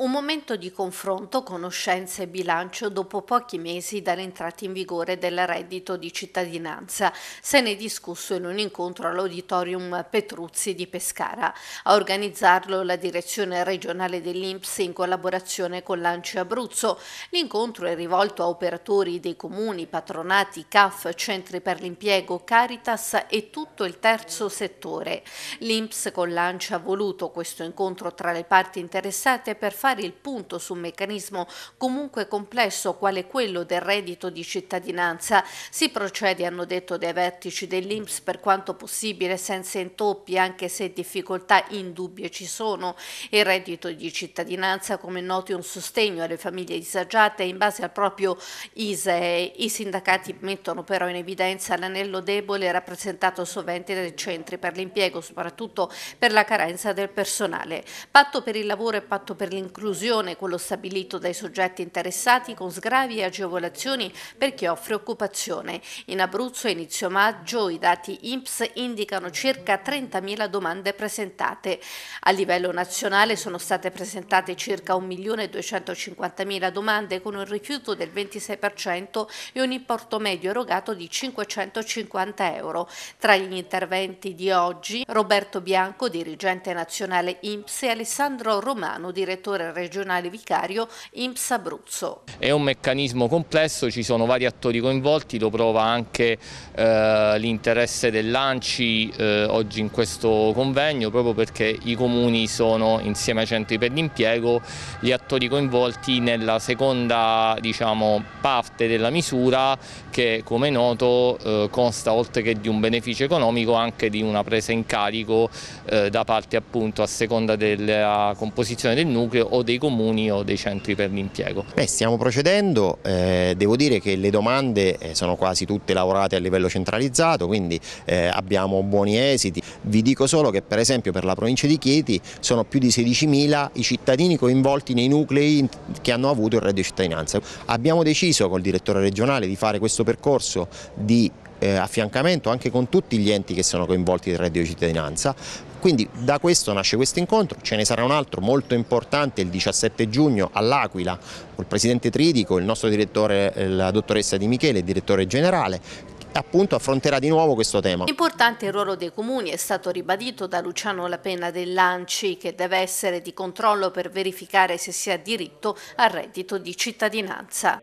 Un momento di confronto, conoscenze e bilancio dopo pochi mesi dall'entrata in vigore del reddito di cittadinanza. Se ne è discusso in un incontro all'Auditorium Petruzzi di Pescara. A organizzarlo la direzione regionale dell'INPS in collaborazione con l'Anci Abruzzo. L'incontro è rivolto a operatori dei comuni, patronati, CAF, centri per l'impiego, Caritas e tutto il terzo settore. L'INPS con l'Anci ha voluto questo incontro tra le parti interessate per fare fare il punto su un meccanismo comunque complesso quale quello del reddito di cittadinanza. Si procede, hanno detto dai vertici dell'Inps, per quanto possibile senza intoppi, anche se difficoltà indubbie ci sono. Il reddito di cittadinanza, come noti, è un sostegno alle famiglie disagiate in base al proprio ISEE. I sindacati mettono però in evidenza l'anello debole rappresentato sovente dai centri per l'impiego, soprattutto per la carenza del personale. Patto per il lavoro e patto per l'incontro inclusione, quello stabilito dai soggetti interessati con sgravi e agevolazioni per chi offre occupazione. In Abruzzo a inizio maggio i dati INPS indicano circa 30.000 domande presentate. A livello nazionale sono state presentate circa 1.250.000 domande con un rifiuto del 26% e un importo medio erogato di 550 euro. Tra gli interventi di oggi Roberto Bianco, dirigente nazionale INPS e Alessandro Romano, direttore regionale vicario IMPS Abruzzo. È un meccanismo complesso, ci sono vari attori coinvolti, lo prova anche eh, l'interesse dell'ANCI eh, oggi in questo convegno, proprio perché i comuni sono insieme ai centri per l'impiego gli attori coinvolti nella seconda diciamo, parte della misura che come noto eh, consta oltre che di un beneficio economico anche di una presa in carico eh, da parte appunto a seconda della composizione del nucleo o dei comuni o dei centri per l'impiego. stiamo procedendo, eh, devo dire che le domande eh, sono quasi tutte lavorate a livello centralizzato, quindi eh, abbiamo buoni esiti. Vi dico solo che per esempio per la provincia di Chieti sono più di 16.000 i cittadini coinvolti nei nuclei che hanno avuto il reddito di cittadinanza. Abbiamo deciso col direttore regionale di fare questo percorso di eh, affiancamento anche con tutti gli enti che sono coinvolti del reddito di cittadinanza. Quindi da questo nasce questo incontro, ce ne sarà un altro molto importante il 17 giugno all'Aquila col Presidente Tridico, il nostro direttore, eh, la dottoressa Di Michele, il direttore generale, appunto affronterà di nuovo questo tema. Importante il ruolo dei comuni è stato ribadito da Luciano Lapena dell'Anci che deve essere di controllo per verificare se si ha diritto al reddito di cittadinanza.